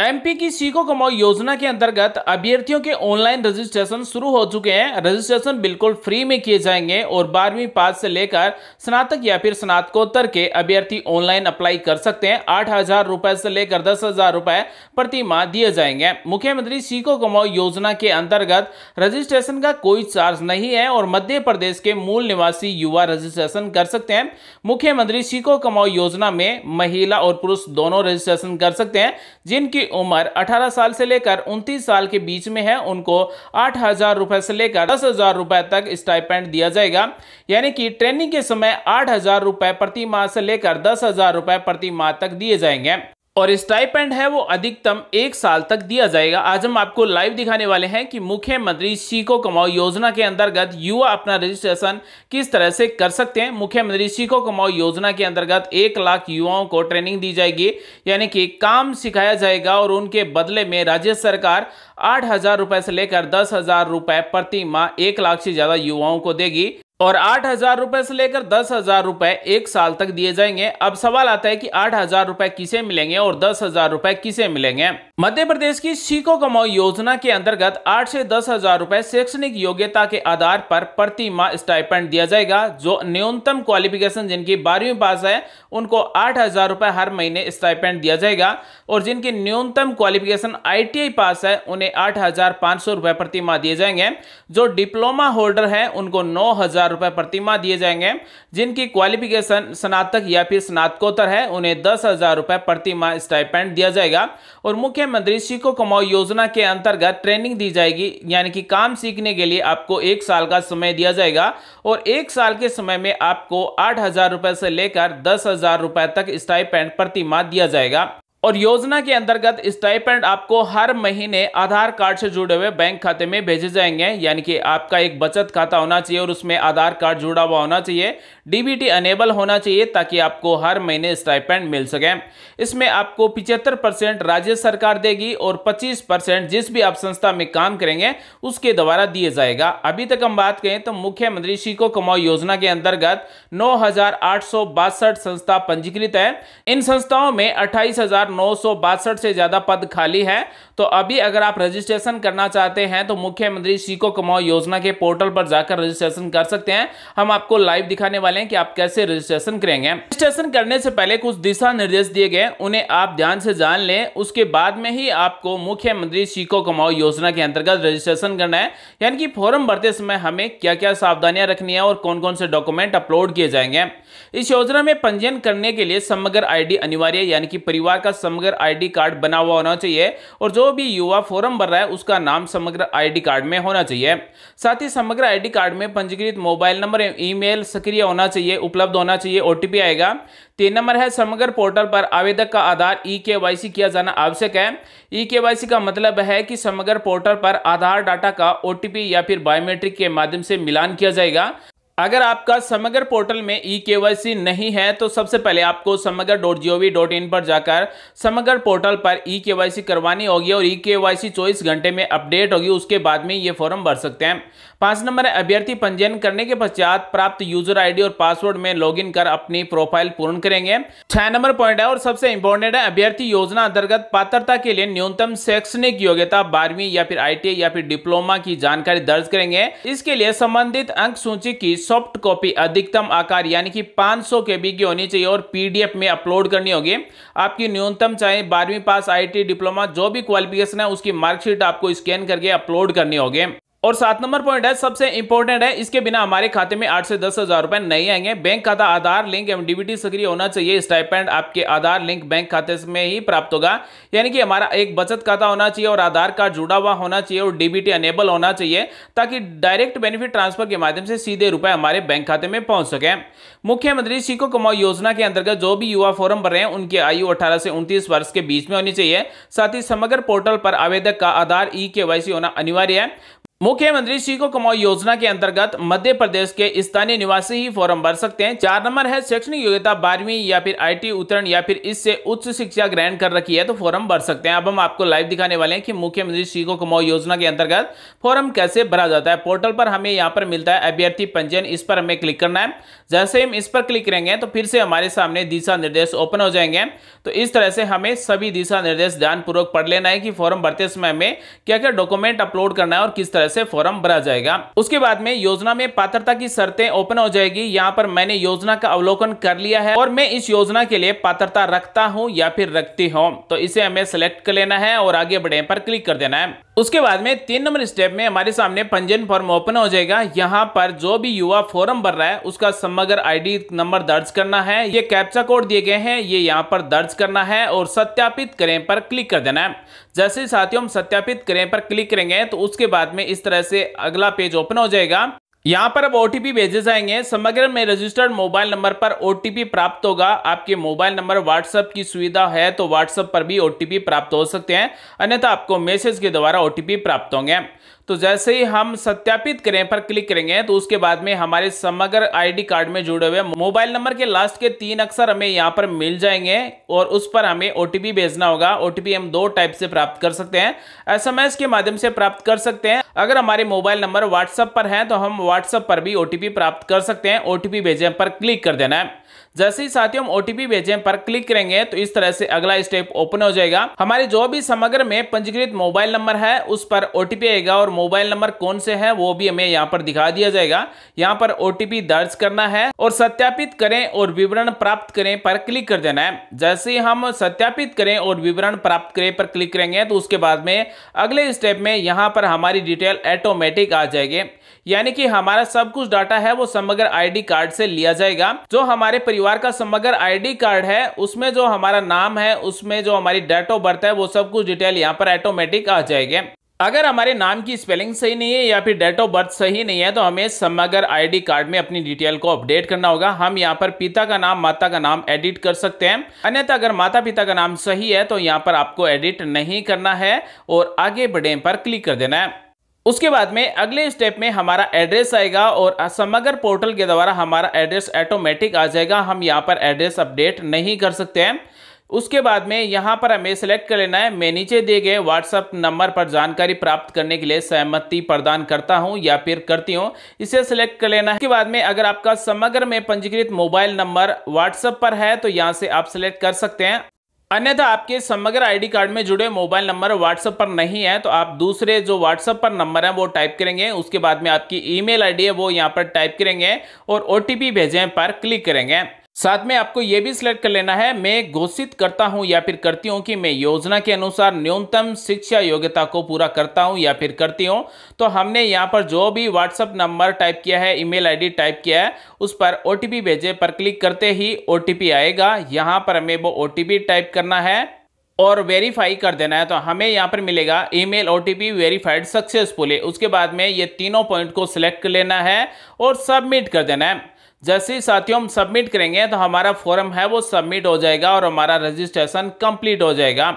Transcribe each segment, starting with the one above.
MP की सीखो कमाओ योजना के अंतर्गत अभ्यर्थियों के ऑनलाइन रजिस्ट्रेशन शुरू हो चुके हैं रजिस्ट्रेशन बिल्कुल फ्री में किए जाएंगे और बारहवीं पास से लेकर स्नातक या फिर स्नातकोत्तर के अभ्यर्थी ऑनलाइन अप्लाई कर सकते हैं आठ हजार रुपए से लेकर दस हजार रुपए प्रति माह दिए जाएंगे मुख्यमंत्री सीखो कमाओ योजना के अंतर्गत रजिस्ट्रेशन का कोई चार्ज नहीं है और मध्य प्रदेश के मूल निवासी युवा रजिस्ट्रेशन कर सकते हैं मुख्यमंत्री सीखो कमाओ योजना में महिला और पुरुष दोनों रजिस्ट्रेशन कर सकते हैं जिनकी उम्र 18 साल से लेकर 29 साल के बीच में है उनको आठ हज़ार रुपए से लेकर दस हज़ार रुपए तक स्टाइपेंड दिया जाएगा यानी कि ट्रेनिंग के समय आठ हज़ार रुपए प्रति माह से लेकर दस हज़ार रुपए प्रति माह तक दिए जाएंगे और स्टाइपेंड है वो अधिकतम एक साल तक दिया जाएगा आज हम आपको लाइव दिखाने वाले हैं कि मुख्यमंत्री सीखो कमाओ योजना के अंतर्गत युवा अपना रजिस्ट्रेशन किस तरह से कर सकते हैं मुख्यमंत्री सीखो कमाओ योजना के अंतर्गत एक लाख युवाओं को ट्रेनिंग दी जाएगी यानी कि काम सिखाया जाएगा और उनके बदले में राज्य सरकार आठ हजार रुपए से लेकर दस हजार रुपए प्रति माह एक लाख से ज्यादा युवाओं को देगी और आठ हजार रुपए से लेकर दस हजार रुपए एक साल तक दिए जाएंगे अब सवाल आता है कि आठ हजार रुपए किसे मिलेंगे और दस हजार रुपए किसे मिलेंगे मध्य प्रदेश की सीखो कमाओ योजना के अंतर्गत आठ से दस हजार रुपए शैक्षणिक योग्यता के आधार पर प्रति माह स्टाइपेंड दिया जाएगा जो न्यूनतम क्वालिफिकेशन जिनकी बारहवीं पास है उनको आठ हजार रुपए हर महीने स्टाइपेंड दिया जाएगा और जिनकी न्यूनतम क्वालिफिकेशन आई पास है उन्हें आठ हजार पांच सौ रुपए प्रति माह दिए जाएंगे जो डिप्लोमा होल्डर है उनको नौ हजार हज़ार रुपये प्रतिमा दिए जाएंगे जिनकी क्वालिफिकेशन स्नातक या फिर स्नातकोत्तर है उन्हें दस हज़ार रुपये प्रतिमा स्टाइपेंड दिया जाएगा और मुख्यमंत्री सीखो कमाओ योजना के अंतर्गत ट्रेनिंग दी जाएगी यानी कि काम सीखने के लिए आपको एक साल का समय दिया जाएगा और एक साल के समय में आपको आठ से लेकर दस तक स्टाइपेंड प्रतिमा दिया जाएगा और योजना के अंतर्गत स्टाइपेंड आपको हर महीने आधार कार्ड से जुड़े हुए बैंक खाते में भेजे जाएंगे यानी कि आपका एक बचत खाता होना चाहिए और उसमें आधार कार्ड जुड़ा हुआ होना चाहिए डीबीटी अनेबल होना चाहिए ताकि आपको हर महीने स्टाइपेंड मिल सके इसमें आपको पिचहत्तर परसेंट राज्य सरकार देगी और पच्चीस परसेंट जिस भी आप संस्था में काम करेंगे उसके द्वारा दिए जाएगा अभी तक हम बात करें तो मुख्यमंत्री शिको कमाओ योजना के अंतर्गत नौ संस्था पंजीकृत है इन संस्थाओं में अट्ठाईस हजार से ज़्यादा पद खाली है तो अभी अगर आप रजिस्ट्रेशन करना चाहते हैं तो मुख्यमंत्री सीको कमाओ योजना के पोर्टल पर जाकर रजिस्ट्रेशन कर सकते हैं हम आपको लाइव दिखाने वाले हैं कि आप कैसे रजिस्ट्रेशन करेंगे रजिस्ट्रेशन करने से पहले कुछ दिशा निर्देश दिए गए उन्हें आप ध्यान से जान लें उसके बाद में ही आपको मुख्यमंत्री सीको कमाओ योजना के अंतर्गत रजिस्ट्रेशन करना है यानी कि फॉर्म भरते समय हमें क्या क्या सावधानियां रखनी है और कौन कौन से डॉक्यूमेंट अपलोड किए जाएंगे इस योजना में पंजीयन करने के लिए समग्र आईडी अनिवार्य यानी कि परिवार का समग्र आईडी कार्ड बना हुआ होना चाहिए और जो भी युवा फॉर्म भर रहा है उसका नाम समग्र आईडी कार्ड में होना चाहिए साथ ही समग्र आईडी कार्ड में पंजीकृत मोबाइल नंबर ईमेल सक्रिय होना चाहिए उपलब्ध होना चाहिए ओटीपी आएगा तीन नंबर है समग्र पोर्टल पर आवेदक का आधार ई के किया जाना आवश्यक है ई के का मतलब है कि समग्र पोर्टल पर आधार डाटा का ओ या फिर बायोमेट्रिक के माध्यम से मिलान किया जाएगा अगर आपका समग्र पोर्टल में ई के नहीं है तो सबसे पहले आपको Samagra dot G O V dot in पर जाकर समग्र पोर्टल पर ई के करवानी होगी और ई के वाई सी चौबीस घंटे में अपडेट होगी उसके बाद में ये फॉर्म भर सकते हैं पांच नंबर है अभ्यर्थी पंजीयन करने के पश्चात प्राप्त यूजर आईडी और पासवर्ड में लॉगिन कर अपनी प्रोफाइल पूर्ण करेंगे छह नंबर पॉइंट है और सबसे इंपॉर्टेंट है अभ्यर्थी योजना अंतर्गत पात्रता के लिए न्यूनतम शैक्षणिक योग्यता बारहवीं या फिर आई या फिर डिप्लोमा की जानकारी दर्ज करेंगे इसके लिए संबंधित अंक सूची की सॉफ्ट कॉपी अधिकतम आकार यानी कि 500 सौ के बी की होनी चाहिए और पीडीएफ में अपलोड करनी होगी आपकी न्यूनतम चाहे बारहवीं पास आईटी डिप्लोमा जो भी क्वालिफिकेशन है उसकी मार्कशीट आपको स्कैन करके अपलोड करनी होगी और सात नंबर पॉइंट है सबसे इंपॉर्टेंट है इसके बिना हमारे खाते में आठ से दस हजार रुपए नहीं आएंगे बैंक खाता आधार लिंक एवं डीबीटी सक्रिय होना चाहिए स्टाइपेंड आपके आधार लिंक बैंक खाते में ही प्राप्त होगा यानी कि हमारा एक बचत खाता होना चाहिए और आधार कार्ड जुड़ा हुआ होना चाहिए और डीबीटी अनेबल होना चाहिए ताकि डायरेक्ट बेनिफिट ट्रांसफर के माध्यम से सीधे रुपए हमारे बैंक खाते में पहुंच सके मुख्यमंत्री सीखो कमाओ योजना के अंतर्गत जो भी युवा फॉर्म भर रहे हैं उनकी आयु अठारह से उनतीस वर्ष के बीच में होनी चाहिए साथ ही समग्र पोर्टल पर आवेदक का आधार ई के होना अनिवार्य है मुख्यमंत्री सीखो कमाओ योजना के अंतर्गत मध्य प्रदेश के स्थानीय निवासी ही फॉर्म भर सकते हैं चार नंबर है शैक्षणिक योग्यता बारहवीं या फिर आईटी उत्तरण या फिर इससे उच्च शिक्षा ग्रहण कर रखी है तो फॉर्म भर सकते हैं अब हम आपको लाइव दिखाने वाले हैं कि मुख्यमंत्री सीखो कमाओ योजना के अंतर्गत फॉर्म कैसे भरा जाता है पोर्टल पर हमें यहाँ पर मिलता है अभ्यर्थी पंजीयन इस पर हमें क्लिक करना है जैसे हम इस पर क्लिक करेंगे तो फिर से हमारे सामने दिशा निर्देश ओपन हो जाएंगे तो इस तरह से हमें सभी दिशा निर्देश ध्यानपूर्वक पढ़ लेना है कि फॉर्म भरते समय हमें क्या क्या डॉक्यूमेंट अपलोड करना है और किस तरह तरह से फॉर्म भरा जाएगा उसके बाद में योजना में पात्रता की शर्तें ओपन हो जाएगी यहाँ पर मैंने योजना का अवलोकन कर लिया है और मैं इस योजना के लिए पात्रता रखता हूँ या फिर रखती हूँ तो इसे हमें सिलेक्ट कर लेना है और आगे बढ़े पर क्लिक कर देना है उसके बाद में तीन नंबर स्टेप में हमारे सामने पंजीयन फॉर्म ओपन हो जाएगा यहाँ पर जो भी युवा फॉर्म भर रहा है उसका समग्र आईडी नंबर दर्ज करना है ये कैप्चा कोड दिए गए हैं ये यहाँ पर दर्ज करना है और सत्यापित करें पर क्लिक कर देना है जैसे साथियों हम सत्यापित करें पर क्लिक करेंगे तो उसके बाद में इस इस तरह से अगला पेज ओपन हो जाएगा यहाँ पर अब ओटीपी भेजे जाएंगे समग्र में रजिस्टर्ड मोबाइल नंबर पर ओटीपी प्राप्त होगा आपके मोबाइल नंबर व्हाट्सएप की सुविधा है तो व्हाट्सएप पर भी ओटीपी प्राप्त हो सकते हैं अन्यथा आपको मैसेज के द्वारा ओटीपी प्राप्त होंगे तो जैसे ही हम सत्यापित करें पर क्लिक करेंगे तो उसके बाद में हमारे समग्र आईडी कार्ड में जुड़े हुए मोबाइल नंबर के लास्ट के तीन अक्षर हमें यहाँ पर मिल जाएंगे और उस पर हमें ओटीपी भेजना होगा ओटीपी हम दो टाइप से प्राप्त कर सकते हैं एसएमएस के माध्यम से प्राप्त कर सकते हैं अगर हमारे मोबाइल नंबर व्हाट्सएप पर है तो हम व्हाट्सएप पर भी ओटीपी प्राप्त कर सकते हैं ओटीपी भेजें पर क्लिक कर देना है जैसे ही साथियों हम ओटीपी भेजें पर क्लिक करेंगे तो इस तरह से अगला स्टेप ओपन हो जाएगा हमारे जो भी समग्र में पंजीकृत मोबाइल नंबर है उस पर ओटीपी आएगा और मोबाइल नंबर कौन से है वो भी हमें यहाँ पर दिखा दिया जाएगा यहाँ पर ओटीपी दर्ज करना है और सत्यापित करें और विवरण प्राप्त करें पर क्लिक कर देना है जैसे ही हम सत्यापित करें और विवरण प्राप्त करें पर क्लिक करेंगे तो उसके बाद में अगले स्टेप में यहाँ पर हमारी डिटेल ऑटोमेटिक आ जाएगी यानी कि हमारा सब कुछ डाटा है वो समग्र आईडी कार्ड से लिया जाएगा जो हमारे परिवार का समग्र आईडी कार्ड है उसमें जो हमारा नाम है उसमें जो हमारी डेट ऑफ बर्थ है वो सब कुछ डिटेल यहाँ पर ऑटोमेटिक आ जाएगा अगर हमारे नाम की स्पेलिंग सही नहीं है या फिर डेट ऑफ बर्थ सही नहीं है तो हमें समग्र आईडी कार्ड में अपनी डिटेल को अपडेट करना होगा हम यहाँ पर पिता का नाम माता का नाम एडिट कर सकते हैं अन्यथा अगर माता पिता का नाम सही है तो यहाँ पर आपको एडिट नहीं करना है और आगे बढ़े पर क्लिक कर देना है उसके बाद में अगले स्टेप में हमारा एड्रेस आएगा और समग्र पोर्टल के द्वारा हमारा एड्रेस ऑटोमेटिक आ जाएगा हम यहाँ पर एड्रेस अपडेट नहीं कर सकते हैं उसके बाद में यहाँ पर हमें सेलेक्ट कर लेना है मैं नीचे दिए गए व्हाट्सअप नंबर पर जानकारी प्राप्त करने के लिए सहमति प्रदान करता हूँ या फिर करती हूँ इसे सेलेक्ट कर लेना है उसके बाद में अगर आपका समग्र में पंजीकृत मोबाइल नंबर व्हाट्सअप पर है तो यहाँ से आप सेलेक्ट कर सकते हैं अन्यथा आपके समग्र आईडी कार्ड में जुड़े मोबाइल नंबर व्हाट्सएप पर नहीं है तो आप दूसरे जो व्हाट्सएप पर नंबर है वो टाइप करेंगे उसके बाद में आपकी ईमेल आईडी है वो यहाँ पर टाइप करेंगे और ओ भेजें पर क्लिक करेंगे साथ में आपको ये भी सिलेक्ट कर लेना है मैं घोषित करता हूं या फिर करती हूं कि मैं योजना के अनुसार न्यूनतम शिक्षा योग्यता को पूरा करता हूं या फिर करती हूं तो हमने यहां पर जो भी व्हाट्सअप नंबर टाइप किया है ईमेल आईडी टाइप किया है उस पर ओ भेजे पर क्लिक करते ही ओ आएगा यहां पर हमें वो ओ टाइप करना है और वेरीफाई कर देना है तो हमें यहाँ पर मिलेगा ईमेल ओटीपी वेरीफाइड सक्सेसफुली उसके बाद में ये तीनों पॉइंट को सिलेक्ट कर लेना है और सबमिट कर देना है जैसे ही साथियों हम सबमिट करेंगे तो हमारा फॉर्म है वो सबमिट हो जाएगा और हमारा रजिस्ट्रेशन कंप्लीट हो जाएगा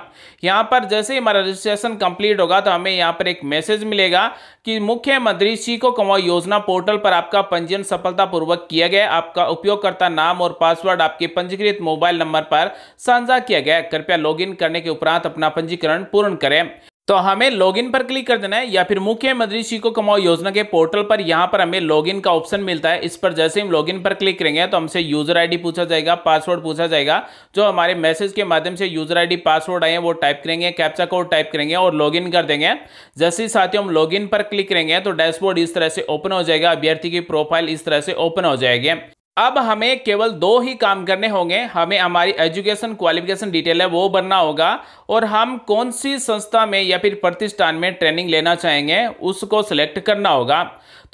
यहाँ पर जैसे ही हमारा रजिस्ट्रेशन कंप्लीट होगा तो हमें यहाँ पर एक मैसेज मिलेगा कि मुख्यमंत्री सीको कमा योजना पोर्टल पर आपका पंजीयन सफलतापूर्वक किया गया आपका उपयोगकर्ता नाम और पासवर्ड आपके पंजीकृत मोबाइल नंबर पर साझा किया गया कृपया लॉग करने के उपरांत अपना पंजीकरण पूर्ण करें तो हमें लॉगिन पर क्लिक कर देना है या फिर मुख्यमंत्री शिको कमाओ योजना के पोर्टल पर यहाँ पर हमें लॉगिन का ऑप्शन मिलता है इस पर जैसे हम लॉगिन पर क्लिक करेंगे तो हमसे यूजर आईडी पूछा जाएगा पासवर्ड पूछा जाएगा जो हमारे मैसेज के माध्यम से यूजर आईडी पासवर्ड आए वो टाइप करेंगे कैप्चा कोड टाइप करेंगे और लॉग कर देंगे जैसे ही साथियों हम लॉग पर क्लिक करेंगे तो डैशबोर्ड इस तरह से ओपन हो जाएगा अभ्यर्थी की प्रोफाइल इस तरह से ओपन हो जाएगी अब हमें केवल दो ही काम करने होंगे हमें हमारी एजुकेशन क्वालिफिकेशन डिटेल है वो भरना होगा और हम कौन सी संस्था में या फिर प्रतिष्ठान में ट्रेनिंग लेना चाहेंगे उसको सिलेक्ट करना होगा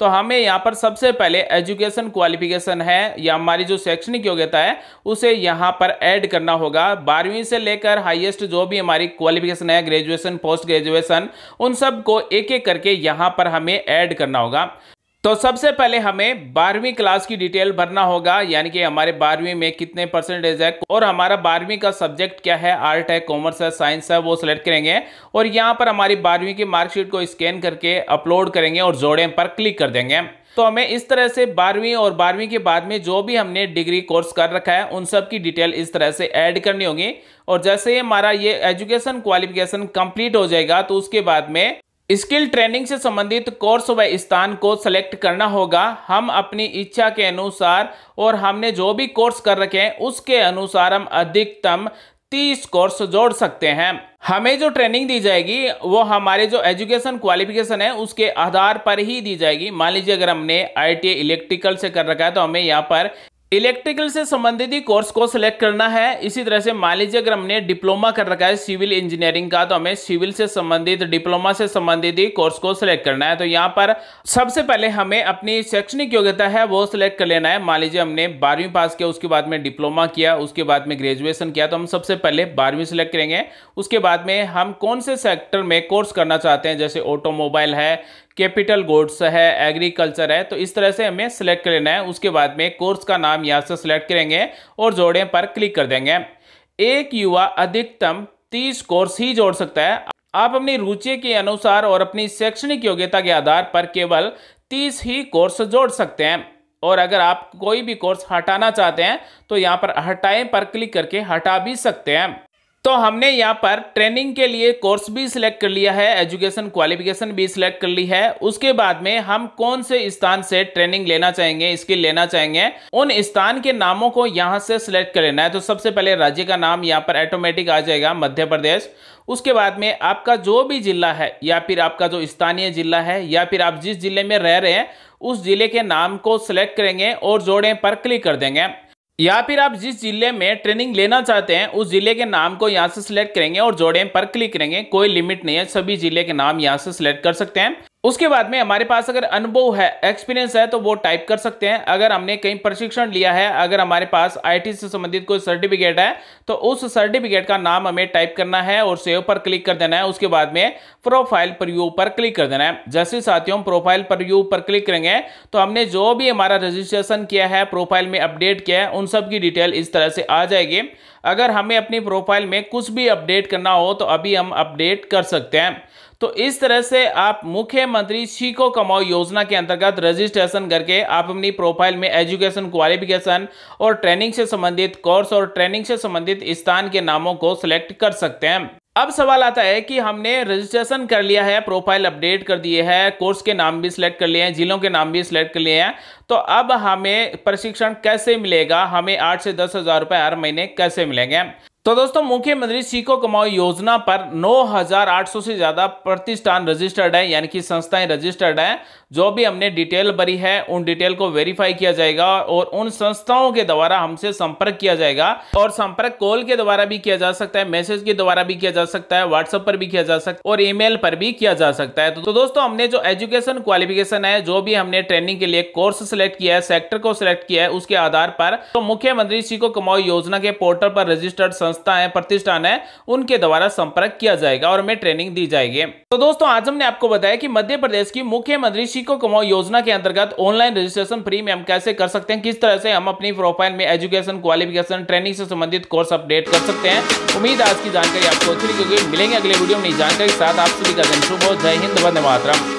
तो हमें यहाँ पर सबसे पहले एजुकेशन क्वालिफिकेशन है या हमारी जो शैक्षणिक योग्यता है उसे यहाँ पर ऐड करना होगा बारहवीं से लेकर हाईएस्ट जो भी हमारी क्वालिफिकेशन है ग्रेजुएशन पोस्ट ग्रेजुएशन उन सब को एक एक करके यहाँ पर हमें ऐड करना होगा तो सबसे पहले हमें बारहवीं क्लास की डिटेल भरना होगा यानी कि हमारे बारहवीं में कितने परसेंटेज है और हमारा बारहवीं का सब्जेक्ट क्या है आर्ट है कॉमर्स है साइंस है वो सिलेक्ट करेंगे और यहाँ पर हमारी बारहवीं की मार्कशीट को स्कैन करके अपलोड करेंगे और जोड़े पर क्लिक कर देंगे तो हमें इस तरह से बारहवीं और बारहवीं के बाद में जो भी हमने डिग्री कोर्स कर रखा है उन सब की डिटेल इस तरह से ऐड करनी होगी और जैसे ही हमारा ये एजुकेशन क्वालिफिकेशन कंप्लीट हो जाएगा तो उसके बाद में स्किल ट्रेनिंग से संबंधित कोर्स व स्थान को सेलेक्ट करना होगा हम अपनी इच्छा के अनुसार और हमने जो भी कोर्स कर रखे हैं उसके अनुसार हम अधिकतम तीस कोर्स जोड़ सकते हैं हमें जो ट्रेनिंग दी जाएगी वो हमारे जो एजुकेशन क्वालिफिकेशन है उसके आधार पर ही दी जाएगी मान लीजिए अगर हमने आई इलेक्ट्रिकल से कर रखा है तो हमें यहाँ पर इलेक्ट्रिकल से संबंधित ही कोर्स को सिलेक्ट करना है इसी तरह से मान लीजिए अगर हमने डिप्लोमा कर रखा है सिविल इंजीनियरिंग का तो हमें सिविल से संबंधित डिप्लोमा से संबंधित ही कोर्स को सिलेक्ट करना है तो यहाँ पर सबसे पहले हमें अपनी शैक्षणिक योग्यता है वो सिलेक्ट कर लेना है मान लीजिए हमने बारहवीं पास किया उसके बाद में डिप्लोमा किया उसके बाद में ग्रेजुएशन किया तो हम सबसे पहले बारहवीं सेलेक्ट करेंगे उसके बाद में हम कौन से सेक्टर में कोर्स करना चाहते हैं जैसे ऑटोमोबाइल है कैपिटल गुड्स है एग्रीकल्चर है तो इस तरह से हमें सेलेक्ट कर लेना है उसके बाद में कोर्स का नाम यहाँ से सेलेक्ट करेंगे और जोड़े पर क्लिक कर देंगे एक युवा अधिकतम तीस कोर्स ही जोड़ सकता है आप अपनी रुचि के अनुसार और अपनी शैक्षणिक योग्यता के आधार पर केवल तीस ही कोर्स जोड़ सकते हैं और अगर आप कोई भी कोर्स हटाना चाहते हैं तो यहाँ पर हटाएं पर क्लिक करके हटा भी सकते हैं तो हमने यहाँ पर ट्रेनिंग के लिए कोर्स भी सिलेक्ट कर लिया है एजुकेशन क्वालिफिकेशन भी सिलेक्ट कर ली है उसके बाद में हम कौन से स्थान से ट्रेनिंग लेना चाहेंगे स्किल लेना चाहेंगे उन स्थान के नामों को यहाँ से सिलेक्ट कर लेना है तो सबसे पहले राज्य का नाम यहाँ पर ऑटोमेटिक आ जाएगा मध्य प्रदेश उसके बाद में आपका जो भी जिला है या फिर आपका जो स्थानीय जिला है या फिर आप जिस जिले में रह रहे हैं उस जिले के नाम को सिलेक्ट करेंगे और जोड़ें पर क्लिक कर देंगे या फिर आप जिस जिले में ट्रेनिंग लेना चाहते हैं उस जिले के नाम को यहाँ से सिलेक्ट करेंगे और जोड़े पर क्लिक करेंगे कोई लिमिट नहीं है सभी जिले के नाम यहाँ से सिलेक्ट कर सकते हैं उसके बाद में हमारे पास अगर अनुभव है एक्सपीरियंस है तो वो टाइप कर सकते हैं अगर हमने कहीं प्रशिक्षण लिया है अगर हमारे पास आईटी से संबंधित कोई सर्टिफिकेट है तो उस सर्टिफिकेट का नाम हमें टाइप करना है और सेव पर क्लिक कर देना है उसके बाद में प्रोफाइल पर यू पर क्लिक कर देना है जैसे साथियों प्रोफाइल पर यू पर क्लिक करेंगे तो हमने जो भी हमारा रजिस्ट्रेशन किया है प्रोफाइल में अपडेट किया है उन सब की डिटेल इस तरह से आ जाएगी अगर हमें अपनी प्रोफाइल में कुछ भी अपडेट करना हो तो अभी हम अपडेट कर सकते हैं तो इस तरह से आप मुख्यमंत्री सीखो कमाओ योजना के अंतर्गत रजिस्ट्रेशन करके आप अपनी प्रोफाइल में एजुकेशन क्वालिफिकेशन और ट्रेनिंग से संबंधित कोर्स और ट्रेनिंग से संबंधित स्थान के नामों को सिलेक्ट कर सकते हैं अब सवाल आता है कि हमने रजिस्ट्रेशन कर लिया है प्रोफाइल अपडेट कर दिए है कोर्स के नाम भी सिलेक्ट कर लिए हैं जिलों के नाम भी सिलेक्ट कर लिए हैं तो अब हमें प्रशिक्षण कैसे मिलेगा हमें आठ से दस हज़ार रुपए हर महीने कैसे मिलेंगे तो दोस्तों मुख्यमंत्री सीखो कमाओ योजना पर 9,800 से ज़्यादा प्रतिष्ठान रजिस्टर्ड है यानी कि संस्थाएं रजिस्टर्ड हैं जो भी हमने डिटेल भरी है उन डिटेल को वेरीफाई किया जाएगा और उन संस्थाओं के द्वारा हमसे संपर्क किया जाएगा और संपर्क कॉल के द्वारा भी किया जा सकता है मैसेज के द्वारा भी किया जा सकता है व्हाट्सएप पर भी किया जा सकता है और ईमेल पर भी किया जा सकता है तो दोस्तों हमने जो एजुकेशन क्वालिफिकेशन है जो भी हमने ट्रेनिंग के लिए कोर्स सिलेक्ट किया है सेक्टर को सिलेक्ट किया है उसके आधार पर तो मुख्यमंत्री सीखो कमाओ योजना के पोर्टल पर रजिस्टर्ड संस्था है प्रतिष्ठान है उनके द्वारा संपर्क किया जाएगा और हमें ट्रेनिंग दी जाएगी तो दोस्तों आज हमने आपको बताया कि मध्य प्रदेश की मुख्यमंत्री शिको कमाओ योजना के अंतर्गत ऑनलाइन रजिस्ट्रेशन फ्री में हम कैसे कर सकते हैं किस तरह से हम अपनी प्रोफाइल में एजुकेशन क्वालिफिकेशन ट्रेनिंग से संबंधित कोर्स अपडेट कर सकते हैं उम्मीद आज की जानकारी आपको अच्छी लगी मिलेंगे अगले वीडियो में जानकारी साथ आप सभी का दिन शुभ हो जय हिंद वंदे मातरम